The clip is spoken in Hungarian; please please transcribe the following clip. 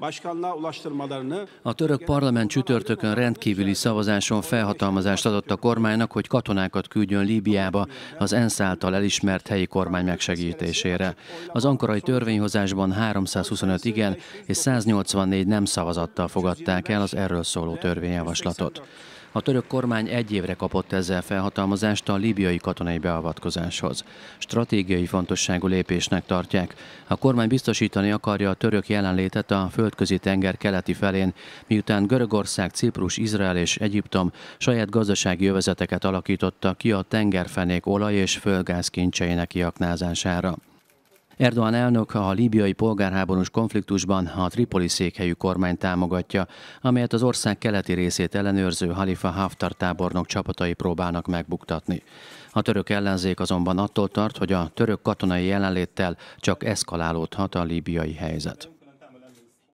başkanlığa ulaştırmalarını... A török parlament csütörtökön rendkívüli szavazáson felhatalmazást adott a kormánynak, hogy katonákat küldjön Líbiába az ENSZ által elismert helyi kormány megsegítésére. Az ankarai törvényhozásban 325 igen és 184 nem szavazattal fogadták el az erről szóló törvényjavaslatot. A török kormány egy évre kapott ezzel felhatalmazást a libiai katonai beavatkozáshoz. Stratégiai fontosságú lépésnek tartják. A kormány biztosítani akarja a török jelenlétet a földközi tenger keleti felén, miután Görögország, Ciprus, Izrael és Egyiptom saját gazdasági övezeteket alakítottak ki a tengerfenék olaj és földgáz kincseinek kiaknázására. Erdoğan elnök a líbiai polgárháborús konfliktusban a Tripoli székhelyű kormány támogatja, amelyet az ország keleti részét ellenőrző Halifa Haftar tábornok csapatai próbálnak megbuktatni. A török ellenzék azonban attól tart, hogy a török katonai jelenléttel csak eszkalálódhat a líbiai helyzet.